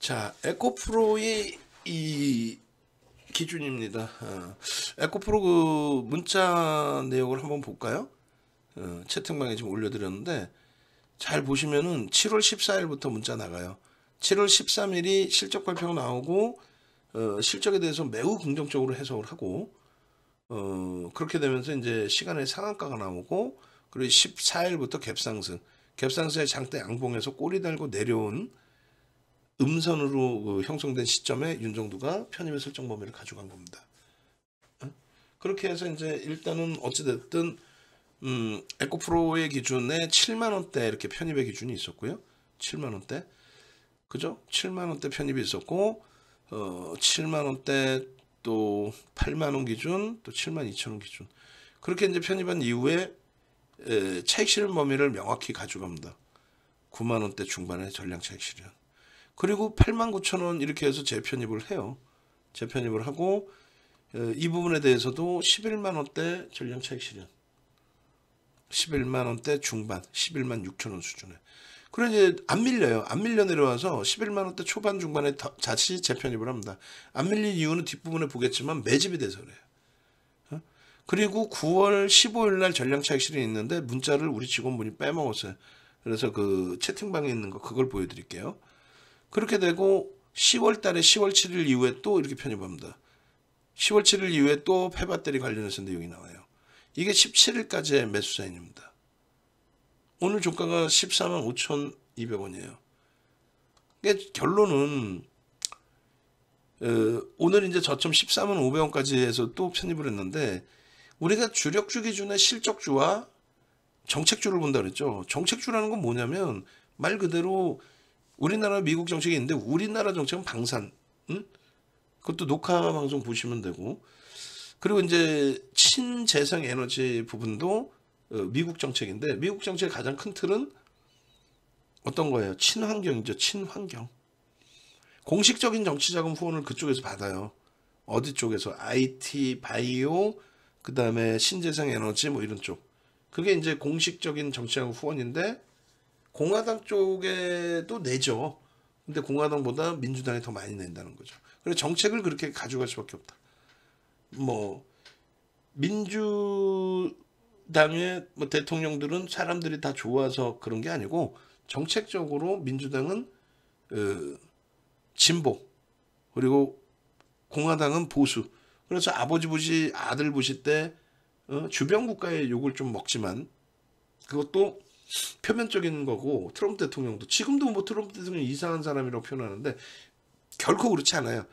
자, 에코프로의 이 기준입니다. 어, 에코프로 그 문자 내용을 한번 볼까요? 어, 채팅방에 지금 올려드렸는데 잘 보시면은 7월 14일부터 문자 나가요. 7월 13일이 실적 발표가 나오고 어, 실적에 대해서 매우 긍정적으로 해석을 하고 어, 그렇게 되면서 이제 시간의 상한가가 나오고 그리고 14일부터 갭상승 갭상승의 장대 양봉에서 꼬리 달고 내려온 음선으로 그 형성된 시점에 윤정두가 편입의 설정 범위를 가져간 겁니다. 어? 그렇게 해서 이제 일단은 어찌됐든 음, 에코프로의 기준에 7만 원대 이렇게 편입의 기준이 있었고요. 7만 원대. 그죠? 7만 원대 편입이 있었고 어 7만 원대 또 8만 원 기준 또 7만 2천 원 기준. 그렇게 이제 편입한 이후에 에, 차익 실현 범위를 명확히 가져갑니다. 9만 원대 중반의 전량 차익 실현. 그리고 8만 9천 원 이렇게 해서 재편입을 해요. 재편입을 하고 어, 이 부분에 대해서도 11만 원대 전량 차익 실현 11만 원대 중반 11만 6천 원 수준에 그래 이제 안 밀려요. 안 밀려 내려와서 11만 원대 초반 중반에 자칫 재편입을 합니다. 안 밀린 이유는 뒷부분에 보겠지만 매집이 돼서 그래요. 어? 그리고 9월 15일 날 전량 차익 실현이 있는데 문자를 우리 직원분이 빼먹었어요. 그래서 그 채팅방에 있는 거 그걸 보여드릴게요. 그렇게 되고 10월 달에 10월 7일 이후에 또 이렇게 편입합니다. 10월 7일 이후에 또 폐밧데리 관련해서 내용이 나와요. 이게 17일까지의 매수 사인입니다. 오늘 종가가 14만 5,200원이에요. 그러니까 결론은 어, 오늘 이제 저점 14만 500원까지 해서 또 편입을 했는데 우리가 주력주 기준의 실적주와 정책주를 본다 그랬죠. 정책주라는 건 뭐냐면 말 그대로 우리나라 미국 정책이 있는데 우리나라 정책은 방산. 응? 그것도 녹화 방송 보시면 되고. 그리고 이제 친재생 에너지 부분도 어, 미국 정책인데 미국 정책의 가장 큰 틀은 어떤 거예요? 친환경이죠. 친환경. 공식적인 정치자금 후원을 그쪽에서 받아요. 어디 쪽에서? IT, 바이오, 그 다음에 신재생 에너지 뭐 이런 쪽. 그게 이제 공식적인 정치자금 후원인데 공화당 쪽에도 내죠. 근데 공화당보다 민주당이 더 많이 낸다는 거죠. 그래서 정책을 그렇게 가져갈 수밖에 없다. 뭐 민주당의 뭐 대통령들은 사람들이 다 좋아서 그런 게 아니고 정책적으로 민주당은 어, 진보 그리고 공화당은 보수. 그래서 아버지 부시 아들 부시 때 어, 주변 국가의 욕을 좀 먹지만 그것도 표면적인 거고 트럼프 대통령도 지금도 뭐 트럼프 대통령 이상한 사람이라고 표현하는데 결코 그렇지 않아요.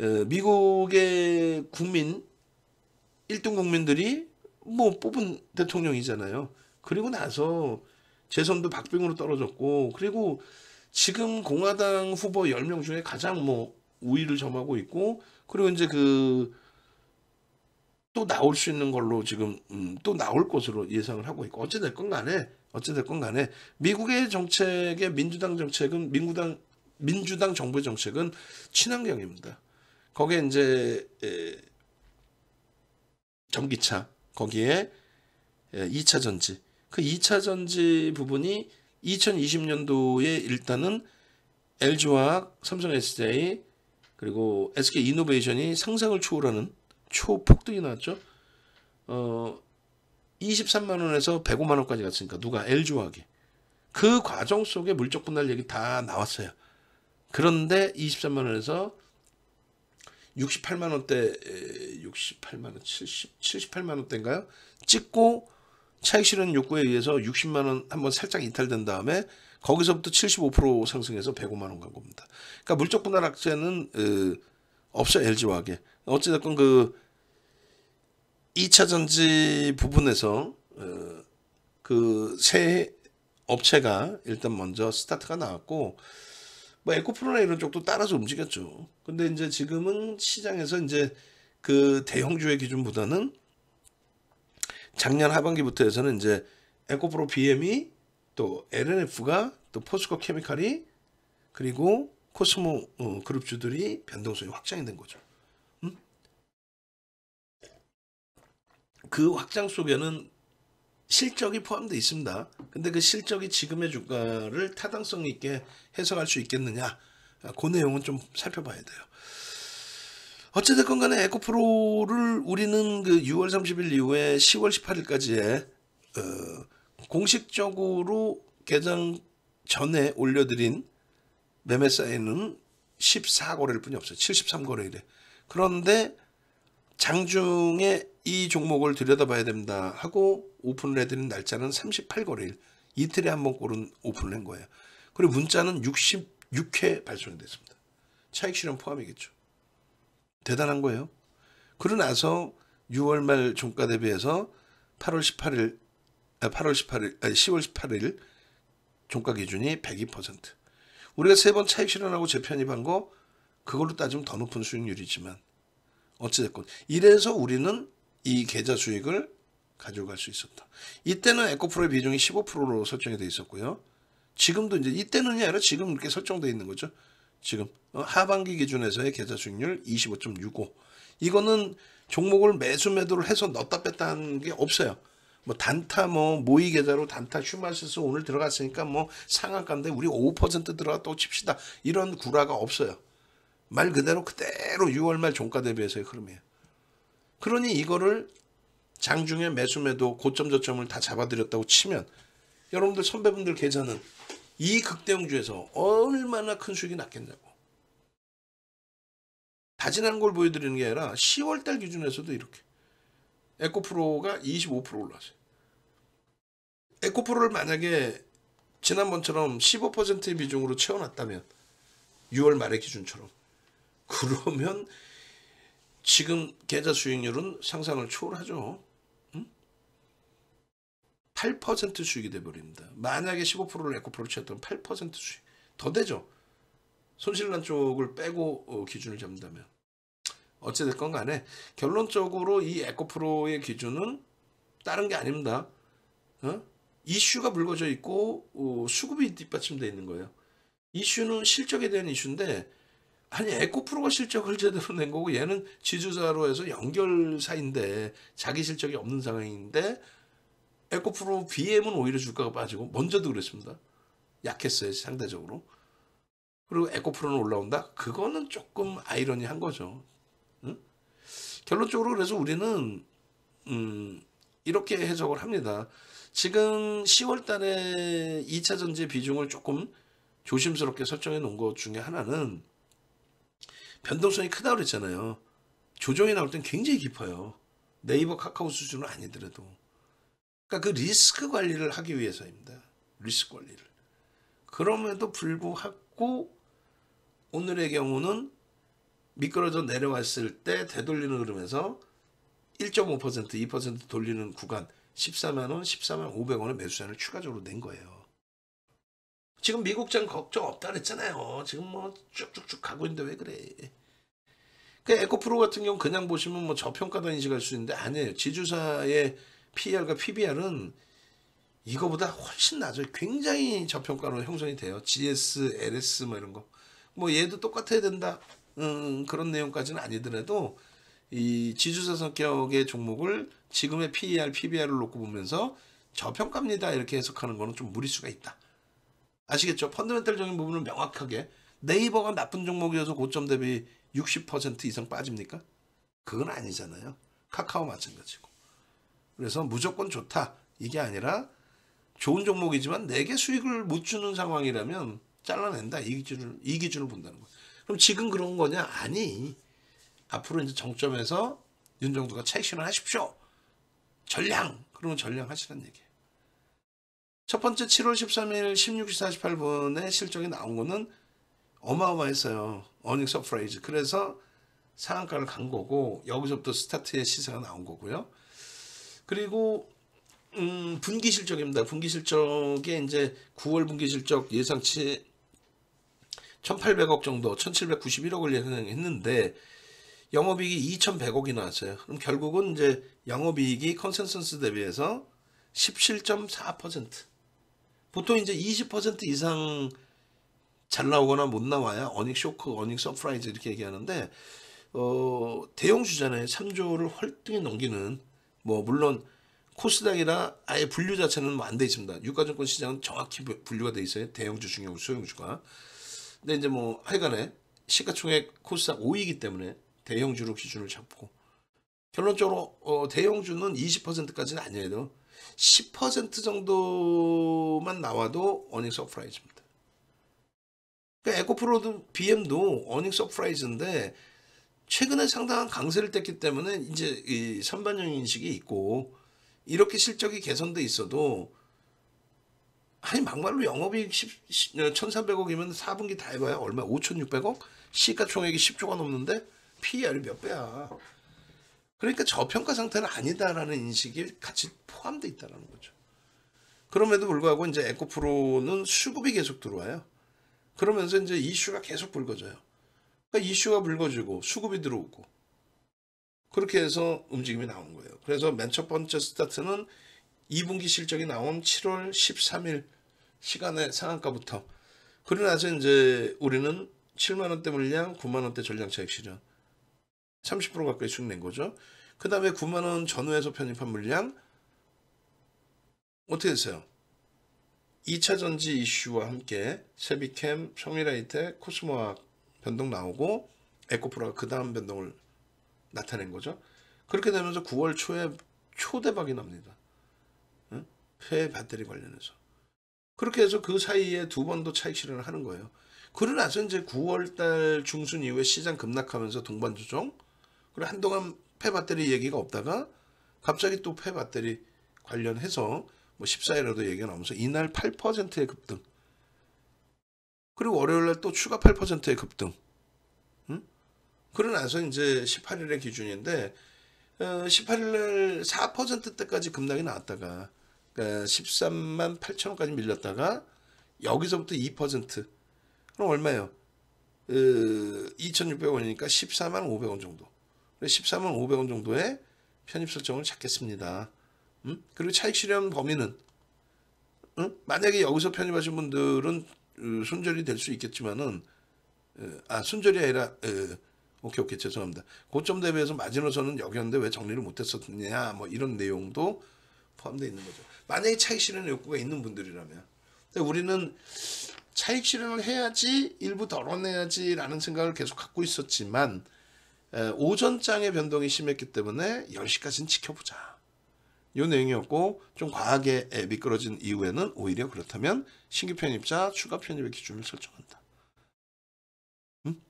어, 미국의 국민 1등 국민들이 뭐 뽑은 대통령이잖아요. 그리고 나서 재선도 박빙으로 떨어졌고 그리고 지금 공화당 후보 10명 중에 가장 뭐 우위를 점하고 있고 그리고 이제 그 또 나올 수 있는 걸로 지금 음, 또 나올 것으로 예상을 하고 있고 어찌됐건 간에 어찌됐건 간에 미국의 정책의 민주당 정책은 민주당 민주당 정부 의 정책은 친환경입니다. 거기에 이제 에, 전기차 거기에 에, 2차 전지 그 2차 전지 부분이 2020년도에 일단은 LG화학, 삼성 SDI 그리고 SK 이노베이션이 상상을 초월하는 초폭등이 나왔죠. 어, 23만 원에서 105만 원까지 갔으니까 누가 L 좋아하게. 그 과정 속에 물적 분할 얘기 다 나왔어요. 그런데 23만 원에서 68만 원대 68만 원 70, 78만 원대인가요? 찍고 차익 실현 욕구에 의해서 60만 원 한번 살짝 이탈된 다음에 거기서부터 75% 상승해서 105만 원간 겁니다. 그러니까 물적 분할 악재는 어, 없어 LG화학에 어찌됐건 그 2차 전지 부분에서 어, 그새 업체가 일단 먼저 스타트가 나왔고 뭐 에코프로나 이런 쪽도 따라서 움직였죠. 근데 이제 지금은 시장에서 이제 그 대형주의 기준보다는 작년 하반기부터 해서는 이제 에코프로 BM이 또 LNF가 또 포스코 케미칼이 그리고 코스모 어, 그룹주들이 변동성이 확장이 된 거죠. 그 확장 속에는 실적이 포함되어 있습니다. 근데 그 실적이 지금의 주가를 타당성 있게 해석할 수 있겠느냐. 그 내용은 좀 살펴봐야 돼요. 어찌됐건 간에 에코프로를 우리는 그 6월 30일 이후에 10월 18일까지에 어 공식적으로 개장 전에 올려드린 매매 사인은 14거래일 뿐이 없어요. 73거래일에. 그런데 장중에 이 종목을 들여다봐야 됩니다 하고 오픈을 해드린 날짜는 38거래일 이틀에 한번꼴른 오픈을 한 거예요. 그리고 문자는 66회 발송됐습니다. 차익 실현 포함이겠죠. 대단한 거예요. 그러고 나서 6월 말 종가 대비해서 8월 18일, 8월 아, 18일, 아니 10월 18일 종가 기준이 102%. 우리가 세 번 차익 실현하고 재편입한 거 그걸로 따지면 더 높은 수익률이지만 어찌됐건 이래서 우리는 이 계좌 수익을 가져갈 수 있었다. 이때는 에코프로의 비중이 15%로 설정이 되어 있었고요. 지금도 이제 이때는이 아니라 지금 이렇게 설정되어 있는 거죠. 지금 어, 하반기 기준에서의 계좌 수익률 25.65. 이거는 종목을 매수 매도를 해서 넣었다 뺐다 하는 게 없어요. 뭐 단타 뭐 모의 계좌로 단타 휴마시스 오늘 들어갔으니까 뭐 상한가인데 우리 5% 들어갔다고 칩시다. 이런 구라가 없어요. 말 그대로 그대로 6월 말 종가 대비해서의 흐름이에요. 그러니 이거를 장중에 매수매도 고점 저점을 다 잡아드렸다고 치면 여러분들 선배분들 계좌는 이 극대형주에서 얼마나 큰 수익이 났겠냐고. 다 지나는 걸 보여드리는 게 아니라 10월달 기준에서도 이렇게 에코프로가 25% 올랐어요. 에코프로를 만약에 지난번처럼 15%의 비중으로 채워놨다면 6월 말의 기준처럼 그러면 지금 계좌 수익률은 상상을 초월하죠. 8% 수익이 돼버립니다. 만약에 15%를 에코프로를 취했다면 8% 수익. 더 되죠. 손실난 쪽을 빼고 어, 기준을 잡는다면. 어찌됐건 간에 결론적으로 이 에코프로의 기준은 다른 게 아닙니다. 어? 이슈가 불거져 있고 어, 수급이 뒷받침되어 있는 거예요. 이슈는 실적에 대한 이슈인데 아니 에코프로가 실적을 제대로 낸 거고 얘는 지주자로 해서 연결사인데 자기 실적이 없는 상황인데 에코프로 BM은 오히려 주가가 빠지고 먼저도 그랬습니다. 약했어요 상대적으로. 그리고 에코프로는 올라온다. 그거는 조금 아이러니한 거죠. 응? 결론적으로 그래서 우리는 음, 이렇게 해석을 합니다. 지금 10월 달에 2차 전지 비중을 조금 조심스럽게 설정해 놓은 것 중에 하나는 변동성이 크다고 그랬잖아요. 조정이 나올 땐 굉장히 깊어요. 네이버 카카오 수준은 아니더라도. 그러니까 그 리스크 관리를 하기 위해서입니다. 리스크 관리를. 그럼에도 불구하고 오늘의 경우는 미끄러져 내려왔을 때 되돌리는 흐름에서 1.5% 2% 돌리는 구간 14만원 14만 500원의 매수자를 추가적으로 낸 거예요. 지금 미국장 걱정 없다 그랬잖아요. 지금 뭐 쭉쭉쭉 가고 있는데 왜 그래? 그 에코프로 같은 경우 그냥 보시면 뭐 저평가다 인식할 수 있는데 아니에요. 지주사의 p r 과 PBR은 이거보다 훨씬 낮아요. 굉장히 저평가로 형성이 돼요. GS, LS 뭐 이런 거. 뭐 얘도 똑같아야 된다. 음, 그런 내용까지는 아니더라도 이 지주사 성격의 종목을 지금의 PER, PBR을 놓고 보면서 저평가입니다. 이렇게 해석하는 거는 좀 무리수가 있다. 아시겠죠? 펀드멘탈적인 부분을 명확하게 네이버가 나쁜 종목이어서 고점 대비 60% 이상 빠집니까? 그건 아니잖아요. 카카오 마찬가지고. 그래서 무조건 좋다. 이게 아니라 좋은 종목이지만 내게 수익을 못 주는 상황이라면 잘라낸다. 이 기준을, 이 기준을 본다는 거예요. 그럼 지금 그런 거냐? 아니. 앞으로 이제 정점에서 윤정도가 차익실 하십시오. 전량! 그러면 전량 하시란 얘기예요. 첫 번째 7월 13일 16시 48분에 실적이 나온 거는 어마어마했어요. 어닝 서프라이즈. 그래서 상한가를 간 거고 여기서부터 스타트의 시세가 나온 거고요. 그리고 음, 분기 실적입니다. 분기 실적에 이제 9월 분기 실적 예상치 1,800억 정도, 1,791억을 예상했는데 영업이익이 2,100억이 나왔어요. 그럼 결국은 이제 영업이익이 컨센서스 대비해서 17.4% 보통 이제 20% 이상 잘 나오거나 못 나와야 어닝 쇼크, 어닝 서프라이즈 이렇게 얘기하는데 어, 대형 주자의 3조를 활동에 넘기는 뭐 물론 코스닥이나 아예 분류 자체는 뭐안돼 있습니다. 유가증권 시장은 정확히 분류가 돼 있어요. 대형주, 중형주, 소형주가. 근데 이제 뭐 하여간에 시가총액 코스닥 5위이기 때문에 대형주로 기준을 잡고 결론적으로 어, 대형주는 20%까지는 아니에요. 10% 정도만 나와도 어닝 서프라이즈입니다. 그러니까 에코프로드 BM도 어닝 서프라이즈인데 최근에 상당한 강세를 뗐기 때문에 이제 이 선반영 인식이 있고 이렇게 실적이 개선돼 있어도 아니 막말로 영업이익 1,300억이면 4분기 다 해봐야 얼마 5,600억? 시가총액이 10조가 넘는데 PER이 몇 배야. 그러니까 저평가 상태는 아니다라는 인식이 같이 포함되어 있다는 거죠. 그럼에도 불구하고 이제 에코프로는 수급이 계속 들어와요. 그러면서 이제 이슈가 계속 불거져요. 그러니까 이슈가 불거지고 수급이 들어오고 그렇게 해서 움직임이 나온 거예요. 그래서 맨 첫 번째 스타트는 2분기 실적이 나온 7월 13일 시간의 상한가부터 그러나서 이제 우리는 7만 원대 물량, 9만 원대 전량 차익 실현. 30% 가까이 수익 낸 거죠. 그 다음에 9만원 전후에서 편입한 물량 어떻게 됐어요? 2차 전지 이슈와 함께 세비캠, 성일라이트 코스모학 변동 나오고 에코프로가 그 다음 변동을 나타낸 거죠. 그렇게 되면서 9월 초에 초대박이 납니다. 응? 폐 배터리 관련해서. 그렇게 해서 그 사이에 두 번도 차익 실현을 하는 거예요. 그러나서 이제 9월 달 중순 이후에 시장 급락하면서 동반 조정 그리고 한동안 폐 배터리 얘기가 없다가 갑자기 또폐 배터리 관련해서 뭐 14일에도 얘기가 나오면서 이날 8%의 급등. 그리고 월요일날 또 추가 8%의 급등. 음? 그러나서 이제 18일의 기준인데 18일날 어, 4%대까지 급락이 나왔다가 그러니까 13만 8천 원까지 밀렸다가 여기서부터 2% 그럼 얼마예요? 2,600원이니까 어, 14만 500원 정도. 13만 500원 정도의 편입 설정을 잡겠습니다. 음? 그리고 차익 실현 범위는 음? 만약에 여기서 편입하신 분들은 으, 절이될 수 있겠지만은 아 손절이 아니라 으, 오케이 오케이 죄송합니다. 고점 대비해서 마지노선은 여기였는데 왜 정리를 못했었느냐 뭐 이런 내용도 포함되어 있는 거죠. 만약에 차익 실현 욕구가 있는 분들이라면 우리는 차익 실현을 해야지 일부 덜어내야지라는 생각을 계속 갖고 있었지만 오전장의 변동이 심했기 때문에 10시까지는 지켜보자. 요 내용이었고 좀 과하게 미끄러진 이후에는 오히려 그렇다면 신규 편입자 추가 편입의 기준을 설정한다. 음?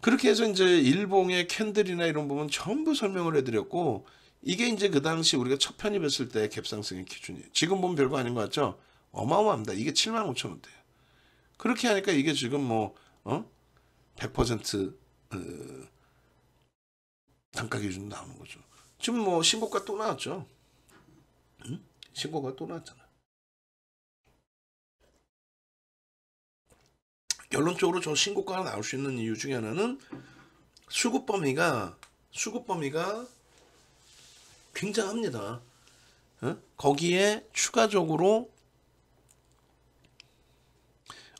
그렇게 해서 이제 일봉의 캔들이나 이런 부분 전부 설명을 해드렸고 이게 이제 그 당시 우리가 첫 편입했을 때 갭상승의 기준이에요. 지금 보면 별거 아닌 것 같죠? 어마어마합니다. 이게 7만 5천 원대요 그렇게 하니까 이게 지금 뭐 어? 100% 단가 기준 나오는 거죠. 지금 뭐 신고가 또 나왔죠. 응? 신고가 또 나왔잖아. 결론적으로 저 신고가가 나올 수 있는 이유 중에 하나는 수급 범위가 수급 범위가 굉장합니다. 응? 거기에 추가적으로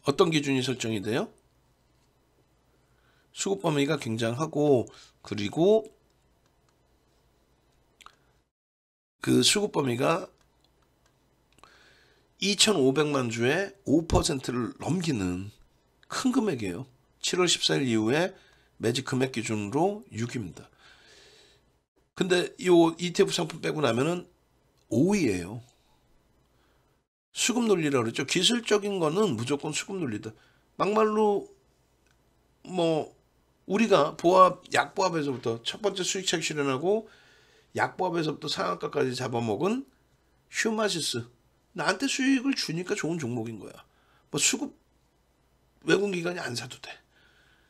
어떤 기준이 설정이 돼요? 수급 범위가 굉장하고 그리고 그 수급 범위가 2,500만 주에 5%를 넘기는 큰 금액이에요. 7월 14일 이후에 매직 금액 기준으로 6입니다. 근데 요 ETF 상품 빼고 나면은 5위예요. 수급 논리라고 그랬죠. 기술적인 거는 무조건 수급 논리다. 막말로 뭐 우리가 보합 약보합에서부터 첫 번째 수익착 실현하고 약보합에서부터 상한가까지 잡아먹은 휴마시스 나한테 수익을 주니까 좋은 종목인 거야. 뭐 수급 외국 기관이 안 사도 돼.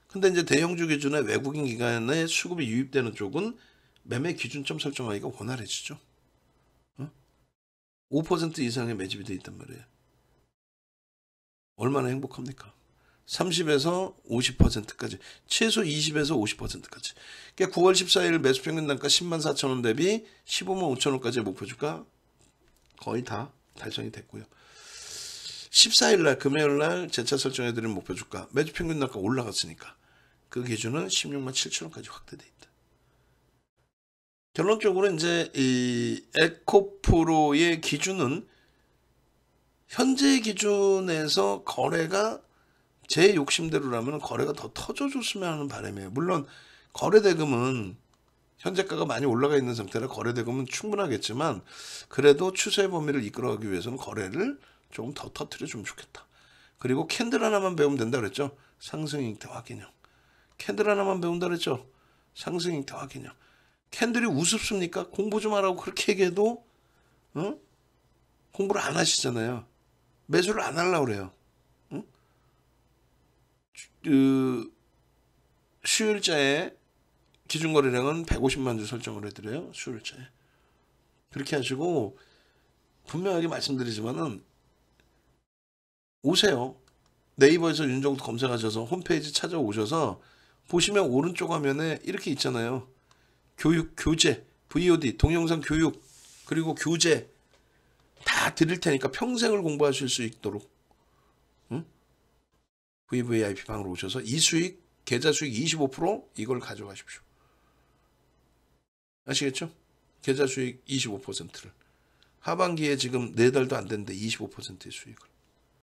근데 이제 대형주 기준에 외국인 기관에 수급이 유입되는 쪽은 매매 기준점 설정하기가 원활해지죠. 5% 이상의 매집이 돼 있단 말이에요. 얼마나 행복합니까? 30에서 50%까지 최소 20에서 50%까지 그러니까 9월 14일 매수 평균 단가 10만 4천 원 대비 15만 5천 원까지 목표 주가 거의 다 달성이 됐고요. 14일 날 금요일 날 재차 설정해 드린 목표 주가 매주 평균 단가 올라갔으니까 그 기준은 16만 7천 원까지 확대돼 있다. 결론적으로 이제 이 에코프로의 기준은 현재 기준에서 거래가 제 욕심대로라면 거래가 더 터져줬으면 하는 바람이에요. 물론 거래대금은 현재가가 많이 올라가 있는 상태라 거래대금은 충분하겠지만 그래도 추세 범위를 이끌어가기 위해서는 거래를 조금 더 터트려 주면 좋겠다. 그리고 캔들 하나만 배우면 된다 그랬죠. 상승잉태 확인형. 캔들 하나만 배운다 그랬죠. 상승잉태 확인형. 캔들이 우습습니까? 공부 좀 하라고 그렇게 얘기해도 어? 공부를 안 하시잖아요. 매수를 안 하려고 그래요. 그 수요일자에 기준거래량은 150만 주 설정을 해드려요. 수요일자에. 그렇게 하시고 분명하게 말씀드리지만은 오세요. 네이버에서 윤정도 검색하셔서 홈페이지 찾아오셔서 보시면 오른쪽 화면에 이렇게 있잖아요. 교육, 교재, VOD, 동영상 교육, 그리고 교재 다 드릴 테니까 평생을 공부하실 수 있도록 VVIP 방으로 오셔서 이 수익, 계좌 수익 25% 이걸 가져가십시오. 아시겠죠? 계좌 수익 25%를. 하반기에 지금 4달도 안 됐는데 25%의 수익을.